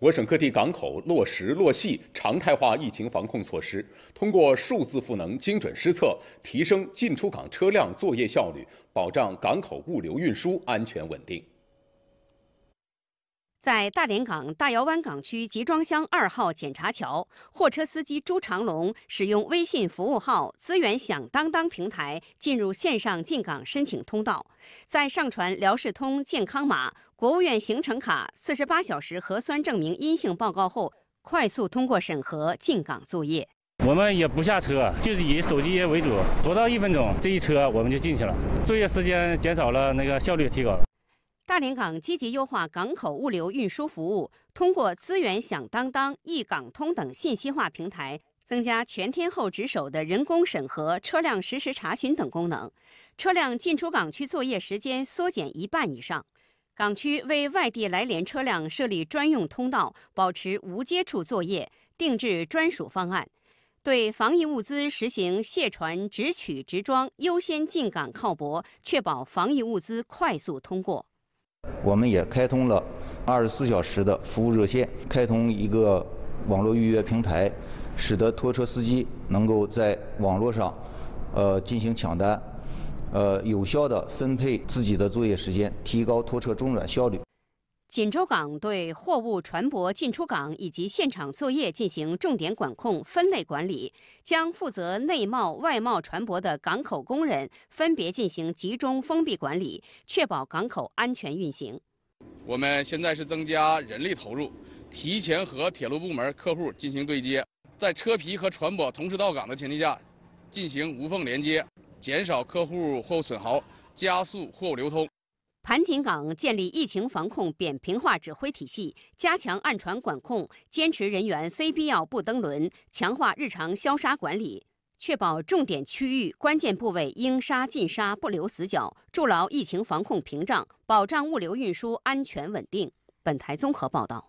我省各地港口落实落细常态化疫情防控措施，通过数字赋能精准施策，提升进出港车辆作业效率，保障港口物流运输安全稳定。在大连港大窑湾港区集装箱二号检查桥，货车司机朱长龙使用微信服务号“资源响当当”平台进入线上进港申请通道，在上传辽视通健康码、国务院行程卡、四十八小时核酸证明阴性报告后，快速通过审核进港作业。我们也不下车，就是以手机为主，不到一分钟，这一车我们就进去了，作业时间减少了，那个效率提高了。大连港积极优化港口物流运输服务，通过资源响当当、一港通等信息化平台，增加全天候值守的人工审核、车辆实时查询等功能，车辆进出港区作业时间缩减一半以上。港区为外地来连车辆设立专用通道，保持无接触作业，定制专属方案，对防疫物资实行卸船直取直装、优先进港靠泊，确保防疫物资快速通过。我们也开通了二十四小时的服务热线，开通一个网络预约平台，使得拖车司机能够在网络上，呃，进行抢单，呃，有效的分配自己的作业时间，提高拖车中转效率。锦州港对货物、船舶进出港以及现场作业进行重点管控、分类管理，将负责内贸、外贸船舶的港口工人分别进行集中封闭管理，确保港口安全运行。我们现在是增加人力投入，提前和铁路部门客户进行对接，在车皮和船舶同时到港的前提下，进行无缝连接，减少客户货物损耗，加速货物流通。盘锦港建立疫情防控扁平化指挥体系，加强岸船管控，坚持人员非必要不登轮，强化日常消杀管理，确保重点区域关键部位应杀尽杀，不留死角，筑牢疫情防控屏障，保障物流运输安全稳定。本台综合报道。